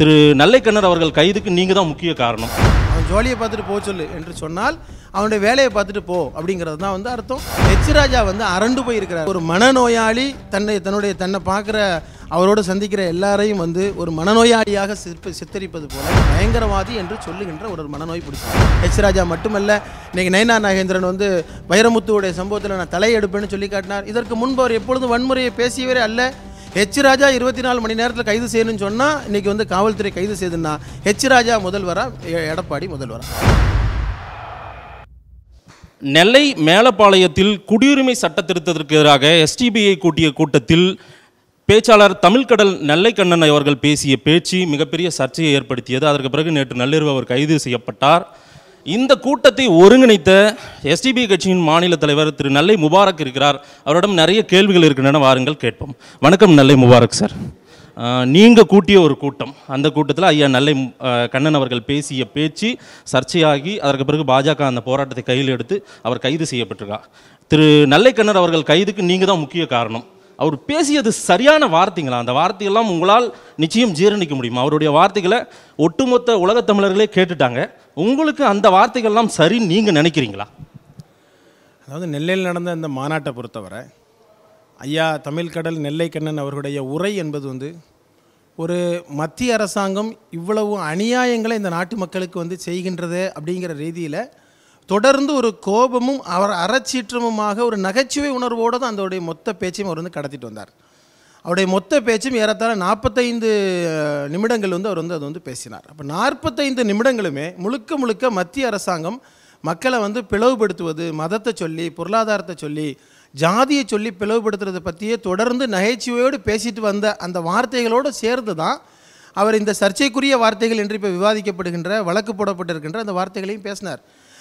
திரு நல்லைக்கண்ணர் அவர்கள் கைதுக்கு நீங்கள் தான் முக்கிய காரணம் அவன் ஜோலியை பார்த்துட்டு போக சொல்லு என்று சொன்னால் அவனுடைய வேலையை பார்த்துட்டு போ அப்படிங்கிறது தான் வந்து அர்த்தம் எச்ராஜா வந்து அரண்டு போயிருக்கிறார் ஒரு மனநோயாளி தன்னை தன்னுடைய தன்னை பார்க்குற அவரோடு சந்திக்கிற எல்லாரையும் வந்து ஒரு மனநோயாளியாக சிற்பி சித்தரிப்பது போல பயங்கரவாதி என்று சொல்லுகின்ற ஒரு மனநோய் பிடிச்சி எச் ராஜா மட்டுமல்ல இன்னைக்கு நயனா நாகேந்திரன் வந்து வைரமுத்துவுடைய சம்பவத்தில் நான் தலையெடுப்பேன்னு சொல்லி காட்டினார் இதற்கு முன்பு அவர் எப்பொழுதும் வன்முறையை பேசியவரே அல்ல ஹெச் ராஜா இருபத்தி நாலு மணி நேரத்தில் கைது செய்யணும்னு சொன்னால் இன்றைக்கி வந்து காவல்துறை கைது செய்துன்னா ஹெச் ராஜா முதல்வரா எடப்பாடி முதல்வரா நெல்லை மேலப்பாளையத்தில் குடியுரிமை சட்ட திருத்தத்திற்கு எதிராக எஸ்டிபிஐ கூட்டிய கூட்டத்தில் பேச்சாளர் தமிழ்கடல் நெல்லைக்கண்ணன் அவர்கள் பேசிய பேச்சு மிகப்பெரிய சர்ச்சையை ஏற்படுத்தியது அதற்கு பிறகு நேற்று நள்ளிரவு அவர் கைது செய்யப்பட்டார் இந்த கூட்டத்தை ஒருங்கிணைத்த எஸ்டிபி கட்சியின் மாநில தலைவர் திரு நல்லை முபாரக் இருக்கிறார் அவரிடம் நிறைய கேள்விகள் இருக்கின்றன வாருங்கள் கேட்போம் வணக்கம் நல்லை முபாரக் சார் நீங்கள் கூட்டிய ஒரு கூட்டம் அந்த கூட்டத்தில் ஐயா நல்லை கண்ணன் அவர்கள் பேசிய பேச்சு சர்ச்சையாகி அதற்கு பிறகு பாஜக அந்த போராட்டத்தை கையில் எடுத்து அவர் கைது செய்யப்பட்டிருக்கார் திரு நல்லை கண்ணன் அவர்கள் கைதுக்கு நீங்கள் தான் முக்கிய காரணம் அவர் பேசியது சரியான வார்த்தைங்களா அந்த வார்த்தையெல்லாம் உங்களால் நிச்சயம் ஜீரணிக்க முடியுமா அவருடைய வார்த்தைகளை ஒட்டுமொத்த உலகத் தமிழர்களே கேட்டுட்டாங்க உங்களுக்கு அந்த வார்த்தைகள்லாம் சரி நீங்கள் நினைக்கிறீங்களா அதாவது நெல்லையில் நடந்த இந்த மாநாட்டை பொறுத்தவரை ஐயா தமிழ்கடல் நெல்லை கண்ணன் அவர்களுடைய உரை என்பது வந்து ஒரு மத்திய அரசாங்கம் இவ்வளவு அநியாயங்களை இந்த நாட்டு மக்களுக்கு வந்து செய்கின்றது அப்படிங்கிற ரீதியில் தொடர்ந்து ஒரு கோபமும் அவர் அறச்சீற்றமுமாக ஒரு நகைச்சுவை உணர்வோடு தான் அதோடைய மொத்த பேச்சையும் அவர் வந்து கடத்திட்டு வந்தார் அவருடைய மொத்த பேச்சும் ஏறத்தாழ நாற்பத்தைந்து நிமிடங்கள் வந்து அவர் வந்து அது வந்து பேசினார் அப்போ நாற்பத்தைந்து நிமிடங்களுமே முழுக்க முழுக்க மத்திய அரசாங்கம் மக்களை வந்து பிளவுபடுத்துவது மதத்தை சொல்லி பொருளாதாரத்தை சொல்லி ஜாதியை சொல்லி பிளவுபடுத்துறதை பற்றியே தொடர்ந்து நகைச்சுவையோடு பேசிட்டு வந்த அந்த வார்த்தைகளோடு சேர்ந்து தான் அவர் இந்த சர்ச்சைக்குரிய வார்த்தைகள் என்று இப்போ விவாதிக்கப்படுகின்ற வழக்கு போடப்பட்டிருக்கின்ற அந்த வார்த்தைகளையும் பேசினார்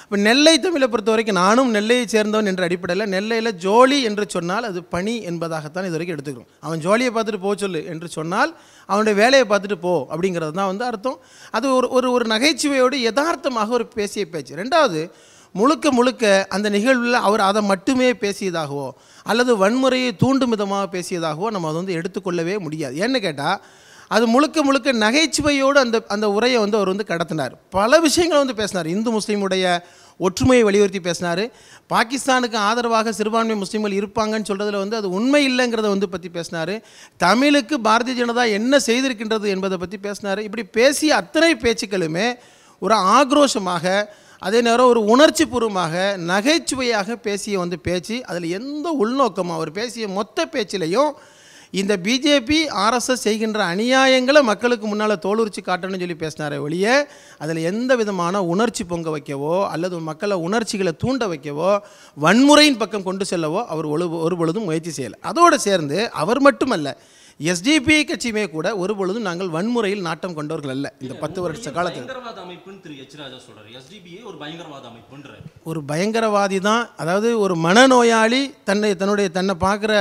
இப்போ நெல்லை தமிழை பொறுத்த வரைக்கும் நானும் நெல்லையை சேர்ந்தவன் என்ற அடிப்படையில் நெல்லையில் ஜோலி என்று சொன்னால் அது பணி என்பதாகத்தான் இது வரைக்கும் எடுத்துக்கிறோம் அவன் ஜோலியை பார்த்துட்டு போக சொல்லு என்று சொன்னால் அவனுடைய வேலையை பார்த்துட்டு போ அப்படிங்கிறது தான் வந்து அர்த்தம் அது ஒரு ஒரு ஒரு நகைச்சுவையோடு யதார்த்தமாக ஒரு பேசிய பேச்சு ரெண்டாவது முழுக்க முழுக்க அந்த நிகழ்வில் அவர் அதை மட்டுமே பேசியதாகவோ அல்லது வன்முறையை தூண்டும் விதமாக பேசியதாகவோ நம்ம அதை வந்து எடுத்துக்கொள்ளவே முடியாது ஏன்னு கேட்டால் அது முழுக்க முழுக்க நகைச்சுவையோடு அந்த அந்த உரையை வந்து அவர் வந்து கடத்தினார் பல விஷயங்களை வந்து பேசினார் இந்து முஸ்லீமுடைய ஒற்றுமையை வலியுறுத்தி பேசினார் பாகிஸ்தானுக்கு ஆதரவாக சிறுபான்மை முஸ்லீம்கள் இருப்பாங்கன்னு சொல்கிறதுல வந்து அது உண்மை இல்லைங்கிறத வந்து பற்றி பேசினார் தமிழுக்கு பாரதிய ஜனதா என்ன செய்திருக்கின்றது என்பதை பற்றி பேசினார் இப்படி பேசிய அத்தனை பேச்சுக்களுமே ஒரு ஆக்ரோஷமாக அதே நேரம் ஒரு உணர்ச்சி பூர்வமாக நகைச்சுவையாக பேசிய வந்து பேச்சு அதில் எந்த உள்நோக்கமாக அவர் பேசிய மொத்த பேச்சிலையும் இந்த பிஜேபி ஆர்எஸ்எஸ் செய்கின்ற அநியாயங்களை மக்களுக்கு முன்னால் தோலுரிச்சு காட்டணும்னு சொல்லி பேசினாரே ஒழிய அதில் எந்த விதமான உணர்ச்சி பொங்க வைக்கவோ அல்லது மக்களை உணர்ச்சிகளை தூண்ட வைக்கவோ வன்முறையின் பக்கம் கொண்டு செல்லவோ அவர் ஒரு பொழுதும் முயற்சி செய்யலை அதோடு சேர்ந்து அவர் மட்டுமல்ல எஸ்டிபிஐ கட்சியுமே கூட ஒரு பொழுதும் நாங்கள் வன்முறையில் நாட்டம் கொண்டவர்கள் அல்ல இந்த பத்து வருஷ காலத்தில் ஒரு பயங்கரவாதி தான் அதாவது ஒரு மனநோயாளி தன்னை தன்னுடைய தன்னை பார்க்குற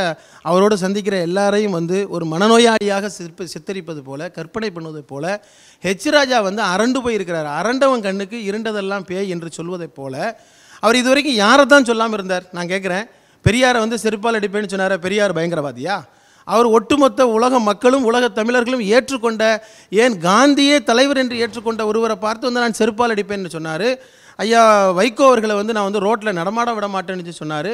அவரோடு சந்திக்கிற எல்லாரையும் வந்து ஒரு மனநோயாளியாக சிற்ப சித்தரிப்பது போல கற்பனை பண்ணுவது போல ஹெச் ராஜா வந்து அரண்டு போயிருக்கிறார் அரண்டவன் கண்ணுக்கு இருண்டதெல்லாம் பேய் என்று சொல்வதைப் போல அவர் இதுவரைக்கும் யாரை தான் சொல்லாமல் இருந்தார் நான் கேட்குறேன் பெரியாரை வந்து செருப்பால் அடிப்பேன்னு சொன்னார் பெரியார் பயங்கரவாதியா அவர் ஒட்டுமொத்த உலக மக்களும் உலக தமிழர்களும் ஏற்றுக்கொண்ட ஏன் காந்தியே தலைவர் என்று ஏற்றுக்கொண்ட ஒருவரை பார்த்து வந்து நான் செருப்பால் அடிப்பேன் சொன்னார் ஐயா வைகோ அவர்களை வந்து நான் வந்து ரோட்டில் நடமாட விட மாட்டேன்னு சொன்னார்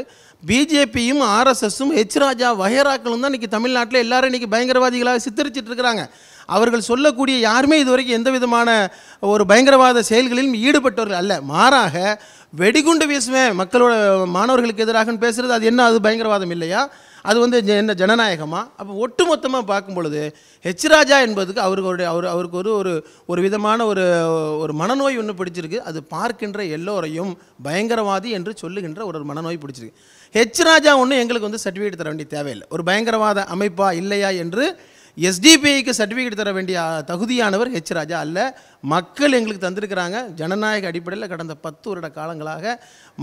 பிஜேபியும் ஆர்எஸ்எஸும் ஹெச் ராஜா வஹேராக்களும் தான் இன்றைக்கி தமிழ்நாட்டில் எல்லாரும் இன்றைக்கி பயங்கரவாதிகளாக சித்தரிச்சிட்டு இருக்கிறாங்க அவர்கள் சொல்லக்கூடிய யாருமே இதுவரைக்கும் எந்த விதமான ஒரு பயங்கரவாத செயல்களிலும் ஈடுபட்டவர்கள் அல்ல மாறாக வெடிகுண்டு வீசுவேன் மக்களோட மாணவர்களுக்கு எதிராகன்னு பேசுகிறது அது என்ன அது பயங்கரவாதம் இல்லையா அது வந்து என்ன ஜனநாயகமாக அப்போ ஒட்டுமொத்தமாக பார்க்கும்பொழுது ஹெச் ராஜா என்பதுக்கு அவருக்கு அவர் அவருக்கு ஒரு ஒரு ஒரு விதமான ஒரு ஒரு மனநோய் ஒன்று பிடிச்சிருக்கு அது பார்க்கின்ற எல்லோரையும் பயங்கரவாதி என்று சொல்லுகின்ற ஒரு ஒரு மனநோய் பிடிச்சிருக்கு ஹெச் ராஜா ஒன்று எங்களுக்கு வந்து சர்டிஃபிகேட் தர வேண்டிய தேவையில்லை ஒரு பயங்கரவாத அமைப்பா இல்லையா என்று எஸ்டிபிஐக்கு சர்டிஃபிகேட் தர வேண்டிய தகுதியானவர் ஹெச் ராஜா அல்ல மக்கள் எங்களுக்கு தந்திருக்கிறாங்க ஜனநாயக அடிப்படையில் கடந்த பத்து வருட காலங்களாக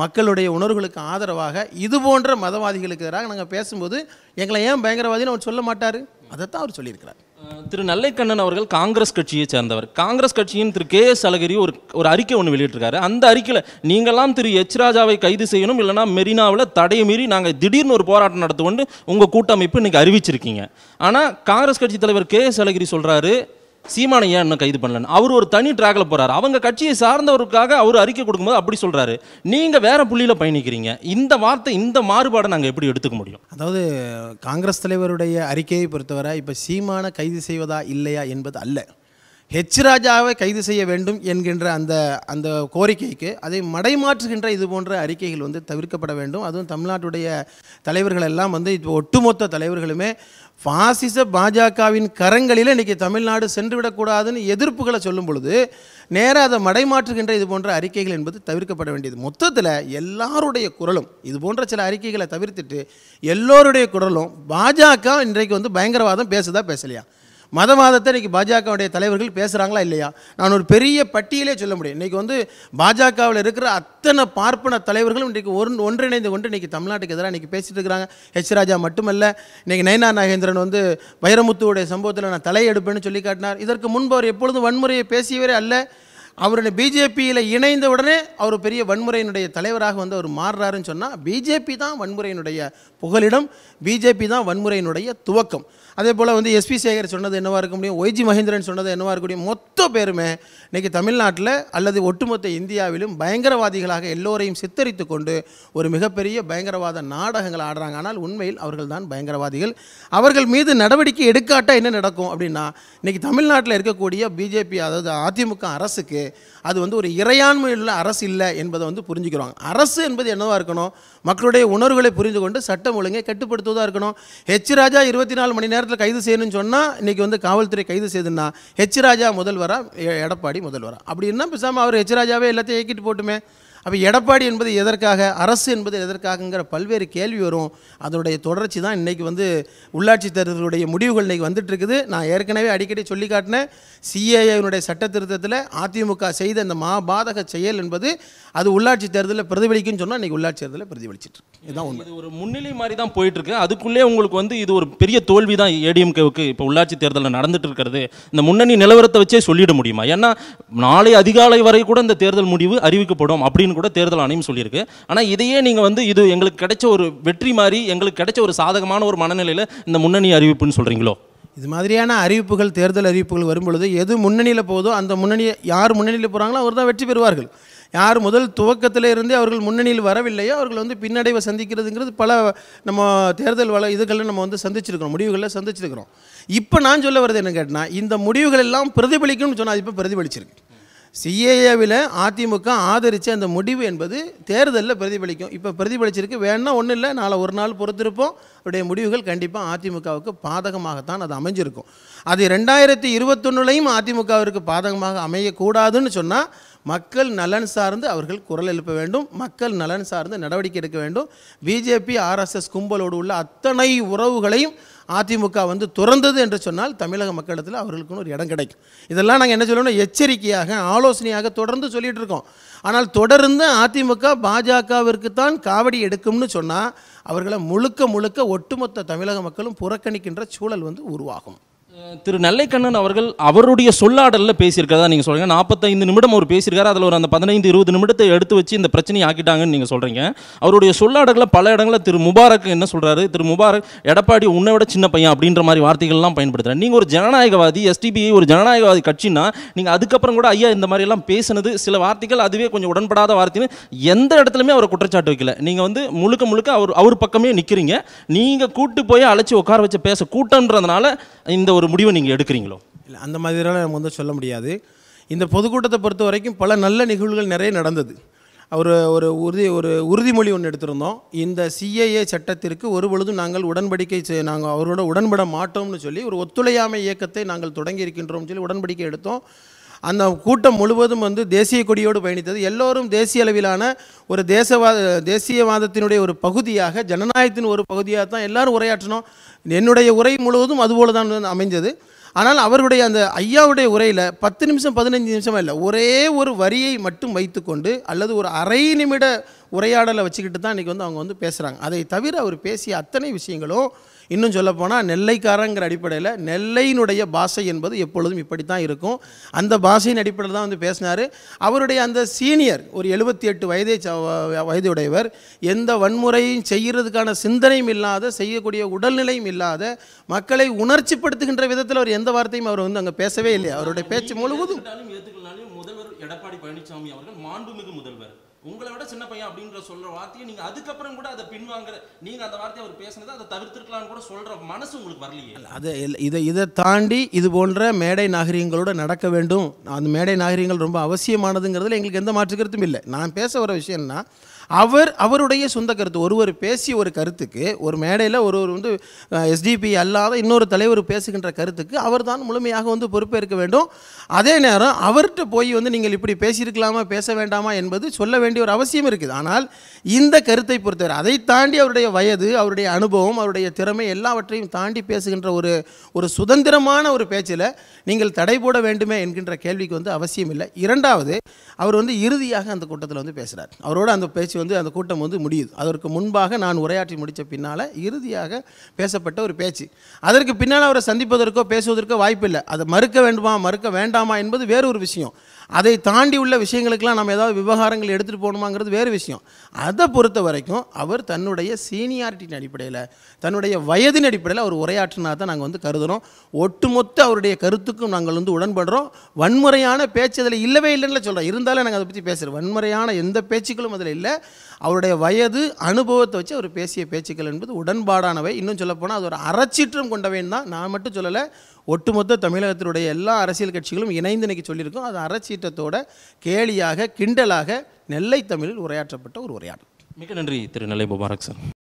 மக்களுடைய உணர்வுகளுக்கு ஆதரவாக இது போன்ற மதவாதிகளுக்கு எதிராக நாங்கள் பேசும்போது எங்களை ஏன் பயங்கரவாதின்னு அவர் சொல்ல மாட்டார் அதைத்தான் அவர் சொல்லியிருக்கிறார் திரு நல்லைக்கண்ணன் அவர்கள் காங்கிரஸ் கட்சியை சேர்ந்தவர் காங்கிரஸ் கட்சியின் திரு கே எஸ் அழகிரி ஒரு ஒரு அறிக்கை ஒன்று வெளியிட்டிருக்காரு அந்த அறிக்கையில் நீங்களாம் திரு எச் ராஜாவை கைது செய்யணும் இல்லைனா மெரினாவில் தடையை மீறி நாங்கள் திடீர்னு ஒரு போராட்டம் நடத்துவோண்டு உங்கள் கூட்டமைப்பு இன்றைக்கி அறிவிச்சிருக்கீங்க ஆனால் காங்கிரஸ் கட்சி தலைவர் கே எஸ் அழகிரி சொல்கிறாரு சீமானை ஏன் இன்னும் கைது பண்ணலன்னு அவர் ஒரு தனி ட்ராக்ல போறாரு அவங்க கட்சியை சார்ந்தவருக்காக அவர் அறிக்கை கொடுக்கும்போது அப்படி சொல்றாரு நீங்க வேற புள்ளியில பயணிக்கிறீங்க இந்த வார்த்தை இந்த மாறுபாடை நாங்கள் எப்படி எடுத்துக்க முடியும் அதாவது காங்கிரஸ் தலைவருடைய அறிக்கையை பொறுத்தவரை இப்போ சீமானை கைது செய்வதா இல்லையா என்பது அல்ல ஹெச் ராஜாவை கைது செய்ய வேண்டும் என்கின்ற அந்த அந்த கோரிக்கைக்கு அதை மடைமாற்றுகின்ற இது போன்ற அறிக்கைகள் வந்து தவிர்க்கப்பட வேண்டும் அதுவும் தமிழ்நாட்டுடைய தலைவர்கள் எல்லாம் வந்து இப்போ ஒட்டுமொத்த தலைவர்களுமே ஃபாசிச பாஜகவின் கரங்களில் இன்றைக்கி தமிழ்நாடு சென்றுவிடக்கூடாதுன்னு எதிர்ப்புகளை சொல்லும் பொழுது நேராக அதை மடைமாற்றுகின்ற இது போன்ற அறிக்கைகள் என்பது தவிர்க்கப்பட வேண்டியது மொத்தத்தில் எல்லாருடைய குரலும் இது போன்ற சில அறிக்கைகளை தவிர்த்துட்டு எல்லோருடைய குரலும் பாஜக இன்றைக்கு வந்து பயங்கரவாதம் பேசுதா பேசலையா மதவாதத்தை இன்றைக்கி பாஜகவுடைய தலைவர்கள் பேசுகிறாங்களா இல்லையா நான் ஒரு பெரிய பட்டியலே சொல்ல முடியும் இன்றைக்கி வந்து பாஜகவில் இருக்கிற அத்தனை பார்ப்பன தலைவர்களும் இன்றைக்கு ஒன் ஒன்றிணைந்து கொண்டு இன்றைக்கி தமிழ்நாட்டுக்கு எதிராக இன்றைக்கி பேசிகிட்டு இருக்கிறாங்க ஹெச் ராஜா மட்டுமல்ல இன்றைக்கி நயனா நாகேந்திரன் வந்து வைரமுத்துவோடைய சம்பவத்தில் நான் தலையெடுப்பேன்னு சொல்லி காட்டினார் இதற்கு முன்பு அவர் எப்பொழுதும் வன்முறையை பேசியவரே அல்ல அவருடைய பிஜேபியில் இணைந்த உடனே அவர் பெரிய வன்முறையினுடைய தலைவராக வந்து அவர் மாறுறாருன்னு சொன்னால் பிஜேபி தான் வன்முறையினுடைய புகலிடம் பிஜேபி தான் வன்முறையினுடைய துவக்கம் அதே போல் வந்து எஸ்பி சேகர் சொன்னது என்னவாக இருக்க முடியும் ஒய்ஜி மகேந்திரன் சொன்னது என்னவாக இருக்க முடியும் மொத்த பேருமே இன்றைக்கி தமிழ்நாட்டில் அல்லது ஒட்டுமொத்த இந்தியாவிலும் பயங்கரவாதிகளாக எல்லோரையும் சித்தரித்து கொண்டு ஒரு மிகப்பெரிய பயங்கரவாத நாடகங்கள் ஆடுறாங்க ஆனால் உண்மையில் அவர்கள் தான் பயங்கரவாதிகள் அவர்கள் மீது நடவடிக்கை எடுக்காட்டால் என்ன நடக்கும் அப்படின்னா இன்றைக்கி தமிழ்நாட்டில் இருக்கக்கூடிய பிஜேபி அதாவது அதிமுக அரசுக்கு அது வந்து ஒரு இறையாண்மையுள்ள அரசு இல்லை என்பதை வந்து புரிஞ்சுக்கிறாங்க அரசு என்பது என்னவாக இருக்கணும் மக்களுடைய உணர்வுகளை புரிந்து கொண்டு சட்டம் ஒழுங்கை கட்டுப்படுத்துவதாக இருக்கணும் ஹெச் ராஜா இருபத்தி நாலு மணி நேரத்தில் கைது செய்யணும்னு சொன்னால் இன்றைக்கி வந்து காவல்துறை கைது செய்துன்னா ஹெச் ராஜா முதல்வராக எடப்பாடி முதல்வராக அப்படின்னா பேசாமல் அவர் ஹெச் ராஜாவே எல்லாத்தையும் இயக்கிட்டு போட்டுமே அப்போ எடப்பாடி என்பது எதற்காக அரசு என்பது எதற்காகங்கிற பல்வேறு கேள்வி வரும் அதனுடைய தொடர்ச்சி தான் இன்றைக்கி வந்து உள்ளாட்சி தேர்தலுடைய முடிவுகள் இன்றைக்கி வந்துட்டுருக்குது நான் ஏற்கனவே அடிக்கடி சொல்லி காட்டினேன் சிஏஏனுடைய சட்ட திருத்தத்தில் அதிமுக செய்த இந்த மாபாதக செயல் என்பது அது உள்ளாட்சி தேர்தலில் பிரதிபலிக்குன்னு சொன்னால் இன்றைக்கி உள்ளாட்சி தேர்தலில் பிரதிபலிச்சிட்டு இதுதான் உண்மை ஒரு முன்னிலை மாதிரி தான் போயிட்டுருக்கு அதுக்குள்ளே உங்களுக்கு வந்து இது ஒரு பெரிய தோல்வி தான் ஏடிஎம்கேவுக்கு இப்போ உள்ளாட்சி தேர்தலில் நடந்துட்டு இருக்கிறது இந்த முன்னணி நிலவரத்தை வச்சே சொல்லிட முடியுமா ஏன்னா நாளை அதிகாலை வரை கூட இந்த தேர்தல் முடிவு அறிவிக்கப்படும் அப்படின்னு அப்படின்னு கூட தேர்தல் ஆணையம் சொல்லியிருக்கு ஆனால் இதையே நீங்கள் வந்து இது எங்களுக்கு கிடைச்ச ஒரு வெற்றி மாதிரி எங்களுக்கு கிடைச்ச ஒரு சாதகமான ஒரு மனநிலையில் இந்த முன்னணி அறிவிப்புன்னு சொல்கிறீங்களோ இது மாதிரியான அறிவிப்புகள் தேர்தல் அறிவிப்புகள் வரும்பொழுது எது முன்னணியில் போதோ அந்த முன்னணியை யார் முன்னணியில் போகிறாங்களோ அவர் தான் வெற்றி பெறுவார்கள் யார் முதல் துவக்கத்தில் இருந்தே அவர்கள் முன்னணியில் வரவில்லையோ அவர்கள் வந்து பின்னடைவை சந்திக்கிறதுங்கிறது பல நம்ம தேர்தல் வள இதுகளில் நம்ம வந்து சந்திச்சிருக்கிறோம் முடிவுகளில் சந்திச்சிருக்கிறோம் இப்போ நான் சொல்ல வர்றது என்ன கேட்டால் இந்த முடிவுகள் எல்லாம் பிரதிபலிக்கும்னு சொன்னால் அது இப்போ பிரதிபலிச்சிருக்கு சிஏஏவில் அதிமுக ஆதரித்த அந்த முடிவு என்பது தேர்தலில் பிரதிபலிக்கும் இப்போ பிரதிபலிச்சிருக்கு வேணால் ஒன்றும் இல்லை நாளை ஒரு நாள் பொறுத்திருப்போம் அவருடைய முடிவுகள் கண்டிப்பாக அதிமுகவுக்கு பாதகமாகத்தான் அது அமைஞ்சிருக்கும் அது ரெண்டாயிரத்தி இருபத்தொன்னுலையும் அதிமுகவிற்கு பாதகமாக அமையக்கூடாதுன்னு சொன்னால் மக்கள் நலன் சார்ந்து அவர்கள் குரல் எழுப்ப வேண்டும் மக்கள் நலன் சார்ந்து நடவடிக்கை எடுக்க வேண்டும் பிஜேபி ஆர்எஸ்எஸ் கும்பலோடு உள்ள அத்தனை உறவுகளையும் அதிமுக வந்து துறந்தது என்று சொன்னால் தமிழக மக்களிடத்தில் அவர்களுக்குன்னு ஒரு இடம் கிடைக்கும் இதெல்லாம் நாங்கள் என்ன சொல்லணும்னா எச்சரிக்கையாக ஆலோசனையாக தொடர்ந்து சொல்லிகிட்டு இருக்கோம் ஆனால் தொடர்ந்து அதிமுக பாஜகவிற்கு தான் காவடி எடுக்கும்னு சொன்னால் அவர்களை முழுக்க முழுக்க ஒட்டுமொத்த தமிழக மக்களும் புறக்கணிக்கின்ற சூழல் வந்து உருவாகும் திரு நெல்லைக்கண்ணன் அவர்கள் அவருடைய சொல்லாடலில் பேசியிருக்கிறதா நீங்கள் சொல்கிறீங்க நாற்பத்தைந்து நிமிடம் அவர் பேசியிருக்காரு அதில் ஒரு அந்த பதினைந்து இருபது நிமிடத்தை எடுத்து வச்சு இந்த பிரச்சனையை ஆக்கிட்டாங்கன்னு நீங்கள் சொல்கிறீங்க அவருடைய சொல்லாடலில் பல இடங்களில் திரு முபாரக் என்ன சொல்கிறாரு திரு முபாரக் எடப்பாடி உன்னை விட சின்ன பையன் அப்படின்ற மாதிரி வார்த்தைகள்லாம் பயன்படுத்துகிறார் நீங்கள் ஒரு ஜனநாயகவாதி எஸ்டிபிஐ ஒரு ஜனநாயகவாதி கட்சின்னா நீங்கள் அதுக்கப்புறம் கூட ஐயா இந்த மாதிரியெல்லாம் பேசினது சில வார்த்தைகள் அதுவே கொஞ்சம் உடன்படாத வார்த்தைன்னு எந்த இடத்துலையுமே அவரை குற்றச்சாட்டு வைக்கல நீங்கள் வந்து முழுக்க முழுக்க அவர் அவர் பக்கமே நிற்கிறீங்க நீங்கள் கூட்டு போய் அழைச்சி உட்கார வச்சு பேச கூட்டம்ன்றதுனால இந்த ஒரு முடிவை நீங்கள் எடுக்கிறீங்களோ இல்லை அந்த மாதிரிலாம் நம்ம வந்து சொல்ல முடியாது இந்த பொதுக்கூட்டத்தை பொறுத்த வரைக்கும் பல நல்ல நிகழ்வுகள் நிறைய நடந்தது அவர் ஒரு உறுதி ஒரு உறுதிமொழி ஒன்று எடுத்திருந்தோம் இந்த சிஏஏ சட்டத்திற்கு ஒரு பொழுதும் நாங்கள் உடன்படிக்கை நாங்கள் அவரோட உடன்பட மாட்டோம்னு சொல்லி ஒரு ஒத்துழையாமை இயக்கத்தை நாங்கள் தொடங்கி இருக்கின்றோம்னு சொல்லி உடன்படிக்கை எடுத்தோம் அந்த கூட்டம் முழுவதும் வந்து தேசிய கொடியோடு பயணித்தது எல்லோரும் தேசிய அளவிலான ஒரு தேசவாத தேசியவாதத்தினுடைய ஒரு பகுதியாக ஜனநாயகத்தின் ஒரு பகுதியாக தான் எல்லாரும் உரையாற்றினோம் என்னுடைய உரை முழுவதும் அதுபோல தான் அமைஞ்சது ஆனால் அவருடைய அந்த ஐயாவுடைய உரையில் பத்து நிமிஷம் பதினஞ்சு நிமிஷம் இல்லை ஒரே ஒரு வரியை மட்டும் வைத்துக்கொண்டு அல்லது ஒரு அரை நிமிட உரையாடலை வச்சுக்கிட்டு தான் இன்றைக்கி வந்து அவங்க வந்து பேசுகிறாங்க அதை தவிர அவர் பேசிய அத்தனை விஷயங்களும் இன்னும் சொல்லப்போனால் நெல்லைக்காரங்கிற அடிப்படையில் நெல்லையினுடைய பாஷை என்பது எப்பொழுதும் இப்படி தான் இருக்கும் அந்த பாஷையின் அடிப்படையில் தான் வந்து பேசினார் அவருடைய அந்த சீனியர் ஒரு எழுபத்தி எட்டு வயதை வயதுடையவர் எந்த வன்முறையும் செய்கிறதுக்கான சிந்தனையும் இல்லாத செய்யக்கூடிய உடல்நிலையும் இல்லாத மக்களை உணர்ச்சிப்படுத்துகின்ற விதத்தில் அவர் எந்த வார்த்தையும் அவர் வந்து அங்கே பேசவே இல்லை அவருடைய பேச்சு முழுவதும் முதல்வர் எடப்பாடி பழனிசாமி அவர்கள் மாண்புமிகு முதல்வர் உங்களை விட சின்ன பையன் அப்படின்ற சொல்ற வார்த்தையை நீங்க அதுக்கப்புறம் கூட அதை பின்வாங்குற நீங்க அந்த வார்த்தையை அவர் பேசுனது அதை தவிர்த்திருக்கலாம்னு கூட சொல்ற மனசு உங்களுக்கு வரலையே அதை இதை இதை தாண்டி இது போன்ற மேடை நாகரிகங்களோட நடக்க வேண்டும் அந்த மேடை நாகரிகங்கள் ரொம்ப அவசியமானதுங்கிறதுல எங்களுக்கு எந்த மாற்று கருத்தும் இல்லை நான் பேச வர விஷயம்னா அவர் அவருடைய சொந்த கருத்து ஒருவர் பேசிய ஒரு கருத்துக்கு ஒரு மேடையில் ஒருவர் வந்து எஸ்டிபி அல்லாத இன்னொரு தலைவர் பேசுகின்ற கருத்துக்கு அவர் தான் முழுமையாக வந்து பொறுப்பேற்க வேண்டும் அதே நேரம் அவர்கிட்ட போய் வந்து நீங்கள் இப்படி பேசியிருக்கலாமா பேச வேண்டாமா என்பது சொல்ல வேண்டிய ஒரு அவசியம் இருக்குது ஆனால் இந்த கருத்தை பொறுத்தவரை அதை தாண்டி அவருடைய வயது அவருடைய அனுபவம் அவருடைய திறமை எல்லாவற்றையும் தாண்டி பேசுகின்ற ஒரு ஒரு சுதந்திரமான ஒரு பேச்சில் நீங்கள் தடை போட வேண்டுமே என்கின்ற கேள்விக்கு வந்து அவசியம் இல்லை இரண்டாவது அவர் வந்து இறுதியாக அந்த கூட்டத்தில் வந்து பேசுகிறார் அவரோட அந்த பேச்சு வந்து அந்த கூட்டம் வந்து முடியுது அதற்கு முன்பாக நான் உரையாற்றி முடித்த பின்னால் இறுதியாக பேசப்பட்ட ஒரு பேச்சு அதற்கு பின்னால் அவரை சந்திப்பதற்கோ பேசுவதற்கோ வாய்ப்பில்லை அதை மறுக்க வேண்டுமா மறுக்க வேண்டாமா என்பது வேறொரு விஷயம் அதை தாண்டி உள்ள விஷயங்களுக்கெல்லாம் நம்ம ஏதாவது விவகாரங்கள் எடுத்துகிட்டு போகணுமாங்கிறது வேறு விஷயம் அதை பொறுத்த வரைக்கும் அவர் தன்னுடைய சீனியாரிட்டின் அடிப்படையில் தன்னுடைய வயதின் அடிப்படையில் அவர் உரையாற்றினா தான் நாங்கள் வந்து கருதுகிறோம் ஒட்டுமொத்த அவருடைய கருத்துக்கும் நாங்கள் வந்து உடன்படுறோம் வன்முறையான பேச்சு அதில் இல்லவே இல்லைன்னு சொல்கிறேன் இருந்தாலும் நாங்கள் அதை பற்றி பேசுகிறோம் வன்முறையான எந்த பேச்சுக்களும் அதில் இல்லை அவருடைய வயது அனுபவத்தை வச்சு அவர் பேசிய பேச்சுக்கள் என்பது உடன்பாடானவை இன்னும் சொல்லப்போனால் அது ஒரு அறச்சீற்றம் கொண்டவைன்னு தான் நான் மட்டும் சொல்லலை ஒட்டுமொத்த தமிழகத்தினுடைய எல்லா அரசியல் கட்சிகளும் இணைந்து இன்னைக்கு சொல்லியிருக்கோம் அது அறச்சீட்டத்தோட கேலியாக கிண்டலாக நெல்லை தமிழில் உரையாற்றப்பட்ட ஒரு உரையாடல் மிக நன்றி திரு நெல்லை முபாரக் சார்